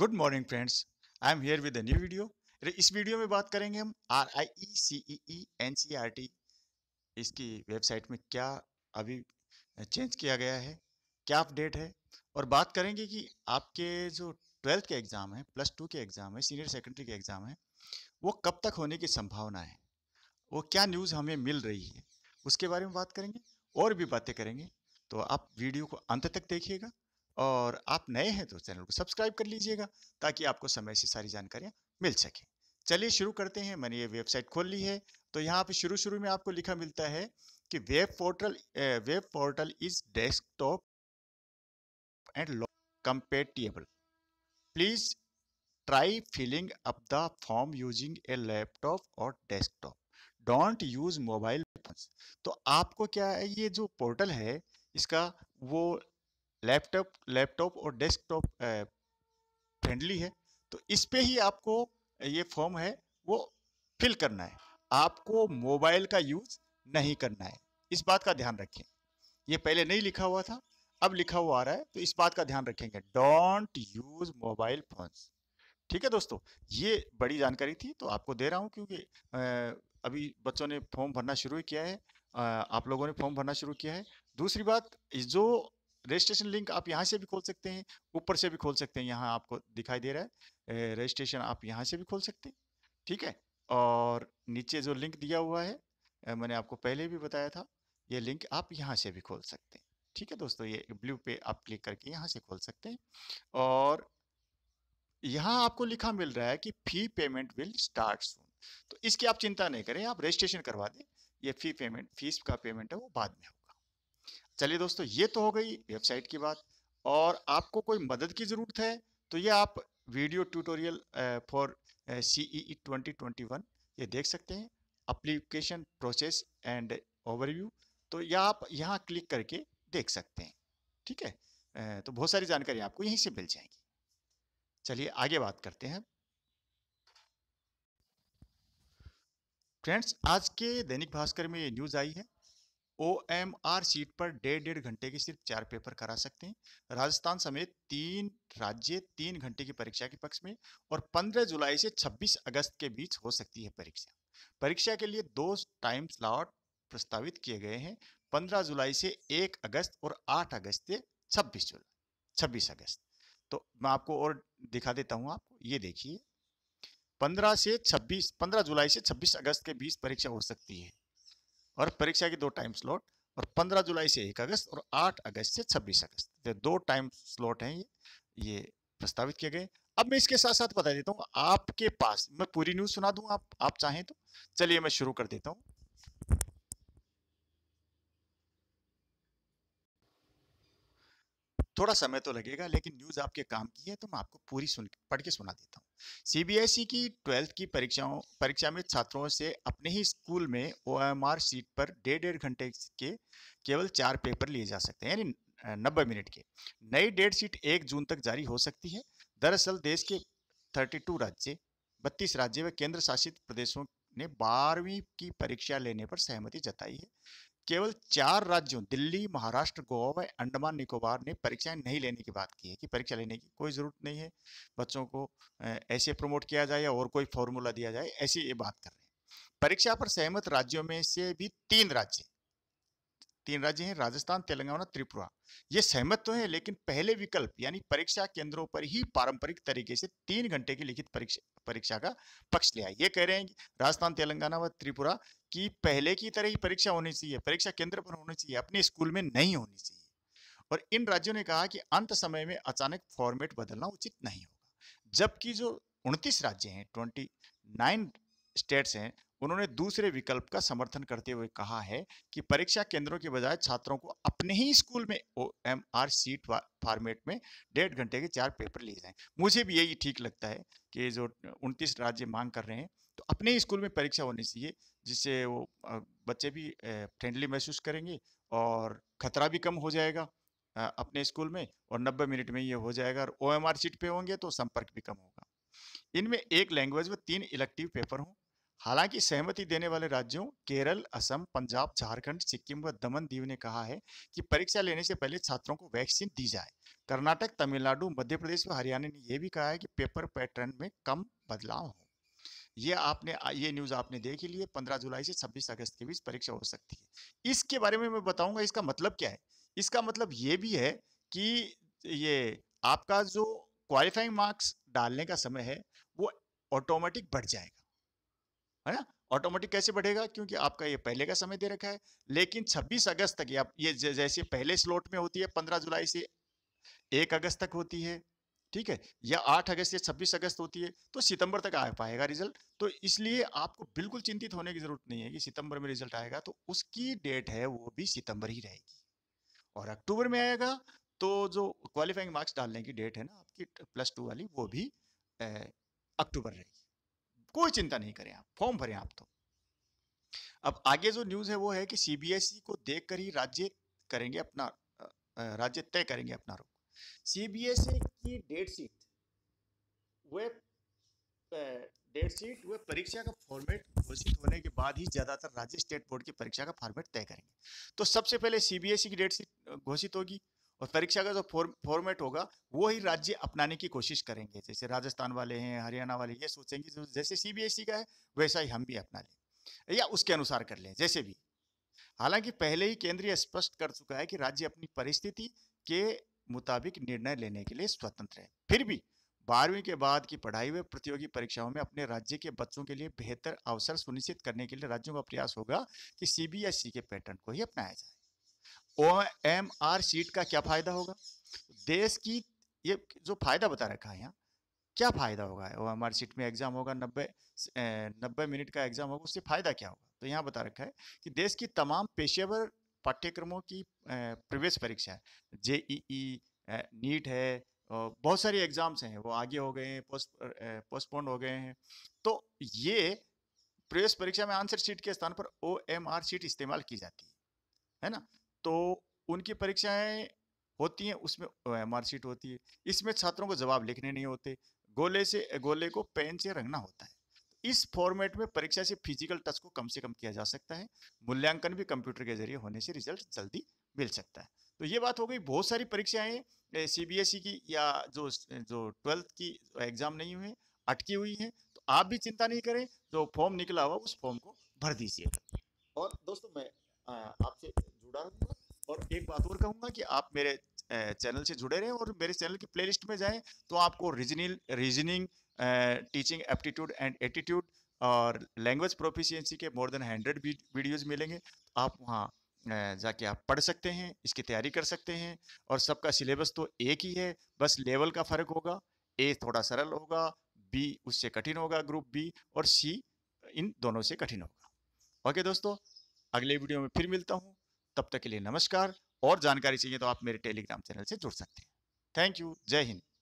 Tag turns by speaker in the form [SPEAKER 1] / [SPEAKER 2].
[SPEAKER 1] good morning friends I am here with new video इस वीडियो में बात करेंगे हम R I E C E E N C R T इसकी वेबसाइट में क्या अभी चेंज किया गया है क्या अपडेट है और बात करेंगे कि आपके जो ट्वेल्थ के एग्ज़ाम है प्लस टू के एग्ज़ाम है सीनियर सेकेंडरी के एग्ज़ाम है वो कब तक होने की संभावना है वो क्या न्यूज़ हमें मिल रही है उसके बारे में बात करेंगे और भी बातें करेंगे तो आप वीडियो को अंत तक देखिएगा और आप नए हैं तो चैनल को सब्सक्राइब कर लीजिएगा ताकि आपको समय से सारी जानकारियाँ मिल सकें चलिए शुरू करते हैं मैंने ये वेबसाइट खोल ली है तो यहाँ पे शुरू शुरू में आपको लिखा मिलता है कि web portal web portal is desktop and compatible please try filling up the form using a laptop और डेस्कटॉप डोंट यूज मोबाइल तो आपको क्या है ये जो पोर्टल है इसका वो लैपटॉप लैपटॉप और डेस्कटॉप फ्रेंडली है तो इस पर ही आपको ये फॉर्म है वो फिल करना है आपको मोबाइल का यूज़ नहीं करना है इस बात का ध्यान रखें ये पहले नहीं लिखा हुआ था अब लिखा हुआ आ रहा है तो इस बात का ध्यान रखेंगे डोंट यूज़ मोबाइल फोन्स ठीक है दोस्तों ये बड़ी जानकारी थी तो आपको दे रहा हूँ क्योंकि अभी बच्चों ने फॉर्म भरना शुरू किया है आप लोगों ने फॉर्म भरना शुरू किया है दूसरी बात जो रजिस्ट्रेशन लिंक आप यहाँ से भी खोल सकते हैं ऊपर से भी खोल सकते हैं यहाँ आपको दिखाई दे रहा है रजिस्ट्रेशन आप यहाँ से भी खोल सकते हैं ठीक है और नीचे जो लिंक दिया हुआ है मैंने आपको पहले भी बताया था ये लिंक आप यहाँ से भी खोल सकते हैं ठीक है दोस्तों ये ब्लू पे आप क्लिक करके यहाँ से खोल सकते हैं और यहाँ आपको लिखा मिल रहा है कि fee payment will start soon तो इसकी आप चिंता नहीं करें आप रजिस्ट्रेशन करवा दें ये फी पेमेंट फीस का पेमेंट है वो बाद में हो चलिए दोस्तों ये तो हो गई वेबसाइट की बात और आपको कोई मदद की ज़रूरत है तो ये आप video tutorial for C E e e twenty twenty one ये देख सकते हैं अप्लीकेशन प्रोसेस एंड ओवरव्यू तो यह आप यहाँ क्लिक करके देख सकते हैं ठीक है तो बहुत सारी जानकारी आपको यहीं से मिल जाएगी चलिए आगे बात करते हैं फ्रेंड्स आज के दैनिक भास्कर में ये न्यूज़ आई है ओ एम आर सीट पर डेढ़ डेढ़ घंटे के सिर्फ चार पेपर करा सकते हैं राजस्थान समेत तीन राज्य तीन घंटे की परीक्षा के पक्ष में और 15 जुलाई से 26 अगस्त के बीच हो सकती है परीक्षा परीक्षा के लिए दो टाइम स्लॉट प्रस्तावित किए गए हैं 15 जुलाई से 1 अगस्त और 8 अगस्त से 26 जुलाई 26 अगस्त तो मैं आपको और दिखा देता हूँ आपको ये देखिए पंद्रह से छब्बीस पंद्रह जुलाई से छब्बीस अगस्त के बीच परीक्षा हो सकती है और परीक्षा के दो टाइम स्लॉट और 15 जुलाई से 1 अगस्त और 8 अगस्त से 26 अगस्त तो दो टाइम स्लॉट हैं ये ये प्रस्तावित किए गए अब मैं इसके साथ साथ बता देता हूँ आपके पास मैं पूरी न्यूज सुना दूँ आप आप चाहें तो चलिए मैं शुरू कर देता हूँ थोड़ा समय तो लगेगा लेकिन न्यूज़ आपके काम की है तो मैं आपको पूरी सुन पढ़ के सुना देता हूँ सीबीएसई की ट्वेल्थ की परीक्षाओं परीक्षा में छात्रों से अपने ही स्कूल में ओएमआर सीट पर डेढ़ डेढ़ घंटे के केवल चार पेपर लिए जा सकते हैं यानी नब्बे मिनट के नई डेट सीट एक जून तक जारी हो सकती है दरअसल देश के 32 राज्य बत्तीस राज्य व केंद्र शासित प्रदेशों ने बारहवीं की परीक्षा लेने पर सहमति जताई है केवल चार राज्यों दिल्ली महाराष्ट्र गोवा व अंडमान निकोबार ने परीक्षाएं नहीं लेने की बात की है कि परीक्षा लेने की कोई ज़रूरत नहीं है बच्चों को ऐसे प्रमोट किया जाए या और कोई फॉर्मूला दिया जाए ऐसी ये बात कर रहे हैं परीक्षा पर सहमत राज्यों में से भी तीन राज्य तीन राज्य हैं राजस्थान तेलंगाना त्रिपुरा ये सहमत तो है लेकिन पहले विकल्प यानी परीक्षा केंद्रों पर ही पारंपरिक तरीके से तीन घंटे की लिखित परीक्षा परीक्षा का पक्ष लिया ये कह रहे हैं राजस्थान तेलंगाना व त्रिपुरा की पहले की तरह ही परीक्षा होनी चाहिए परीक्षा केंद्र पर होनी चाहिए अपने स्कूल में नहीं होनी चाहिए और इन राज्यों ने कहा कि अंत समय में अचानक फॉर्मेट बदलना उचित नहीं होगा जबकि जो उनतीस राज्य हैं ट्वेंटी स्टेट्स हैं उन्होंने दूसरे विकल्प का समर्थन करते हुए कहा है कि परीक्षा केंद्रों के बजाय छात्रों को अपने ही स्कूल में O M R sheet format में डेढ़ घंटे के चार पेपर लिए जाएं मुझे भी यही ठीक लगता है कि जो उनतीस राज्य मांग कर रहे हैं तो अपने ही स्कूल में परीक्षा होनी चाहिए जिससे वो बच्चे भी फ्रेंडली महसूस करेंगे और खतरा भी कम हो जाएगा अपने स्कूल में और नब्बे मिनट में ये हो जाएगा और ओ एम आर सीट पर होंगे तो संपर्क भी कम होगा इनमें एक लैंग्वेज में तीन इलेक्टिव पेपर हों हालांकि सहमति देने वाले राज्यों केरल असम पंजाब झारखंड सिक्किम व दमन दीव ने कहा है कि परीक्षा लेने से पहले छात्रों को वैक्सीन दी जाए कर्नाटक तमिलनाडु मध्य प्रदेश व हरियाणा ने यह भी कहा है कि पेपर पैटर्न में कम बदलाव हो ये आपने ये न्यूज आपने देख ही लिए पंद्रह जुलाई से छब्बीस अगस्त के बीच परीक्षा हो सकती है इसके बारे में मैं बताऊंगा इसका मतलब क्या है इसका मतलब ये भी है कि ये आपका जो क्वालिफाइंग मार्क्स डालने का समय है वो ऑटोमेटिक बढ़ जाएगा है ना ऑटोमेटिक कैसे बढ़ेगा क्योंकि आपका ये पहले का समय दे रखा है लेकिन 26 अगस्त तक आप ये जैसे पहले स्लॉट में होती है 15 जुलाई से 1 अगस्त तक होती है ठीक है या 8 अगस्त या 26 अगस्त होती है तो सितंबर तक आ पाएगा रिजल्ट तो इसलिए आपको बिल्कुल चिंतित होने की जरूरत नहीं है कि सितंबर में रिजल्ट आएगा तो उसकी डेट है वो भी सितंबर ही रहेगी और अक्टूबर में आएगा तो जो क्वालिफाइंग मार्क्स डालने की डेट है ना आपकी प्लस टू वाली वो भी अक्टूबर रहेगी कोई चिंता नहीं करें आप फॉर्म भरें आप तो अब आगे जो न्यूज़ है वो है कि सीबीएसई e को देखकर ही राज्य करेंगे अपना राज्य तय करेंगे अपना रुख सीबीएसई e की डेट सीट वे डेट सीट वे परीक्षा का फॉर्मेट घोषित होने के बाद ही ज़्यादातर राज्य स्टेट बोर्ड की परीक्षा का फॉर्मेट तय करेंगे तो सबसे पहले सीबीएसई e की डेट सीट घोषित होगी और परीक्षा का जो फॉर्म फॉर्मेट होगा वो ही राज्य अपनाने की कोशिश करेंगे जैसे राजस्थान वाले हैं हरियाणा वाले ये सोचेंगे जैसे सीबीएसई e का है वैसा ही हम भी अपना लें या उसके अनुसार कर लें जैसे भी हालांकि पहले ही केंद्रीय स्पष्ट कर चुका है कि राज्य अपनी परिस्थिति के मुताबिक निर्णय लेने के लिए स्वतंत्र है फिर भी बारहवीं के बाद की पढ़ाई व प्रतियोगी परीक्षाओं में अपने राज्य के बच्चों के लिए बेहतर अवसर सुनिश्चित करने के लिए राज्यों का प्रयास होगा कि सीबीएसई e के पैटर्न को ही अपनाया जाए ओ एम आर शीट का क्या फ़ायदा होगा देश की ये जो फ़ायदा बता रखा है यहाँ क्या फ़ायदा होगा ओ एम आर शीट में एग्ज़ाम होगा नब्बे नब्बे मिनट का एग्ज़ाम होगा उससे फ़ायदा क्या होगा तो यहाँ बता रखा है कि देश की तमाम पेशेवर पाठ्यक्रमों की प्रवेश परीक्षा जे ई ई नीट है बहुत सारी एग्ज़ाम्स हैं वो आगे हो गए हैं पोस्ट पोस्टपोन हो गए हैं तो ये प्रवेश परीक्षा में आंसर शीट के स्थान पर ओ एम आर शीट इस्तेमाल की जाती है है ना तो उनकी परीक्षाएं होती हैं उसमें मार्कशीट होती है इसमें छात्रों को जवाब लिखने नहीं होते गोले से गोले को पेन से रंगना होता है इस फॉर्मेट में परीक्षा से फिजिकल टच को कम से कम किया जा सकता है मूल्यांकन भी कंप्यूटर के जरिए होने से रिजल्ट जल्दी मिल सकता है तो ये बात हो गई बहुत सारी परीक्षाएं सीबीएसई की या जो जो ट्वेल्थ की एग्जाम नहीं हुए अटकी हुई हैं तो आप भी चिंता नहीं करें जो फॉर्म निकला हुआ उस फॉर्म को भर दीजिएगा और दोस्तों मैं आपसे जुड़ा रहूँगा और एक बात और कहूँगा कि आप मेरे चैनल से जुड़े रहें और मेरे चैनल की प्लेलिस्ट में जाएं तो आपको reasoning reasoning teaching aptitude and attitude और लैंग्वेज प्रोफिशियंसी के मोर देन हंड्रेड वीडियोज मिलेंगे आप वहाँ जाके आप पढ़ सकते हैं इसकी तैयारी कर सकते हैं और सबका सिलेबस तो एक ही है बस लेवल का फ़र्क होगा ए थोड़ा सरल होगा बी उससे कठिन होगा ग्रुप बी और सी इन दोनों से कठिन होगा ओके दोस्तों अगले वीडियो में फिर मिलता हूँ तब तक के लिए नमस्कार और जानकारी चाहिए तो आप मेरे टेलीग्राम चैनल से जुड़ सकते हैं थैंक यू जय हिंद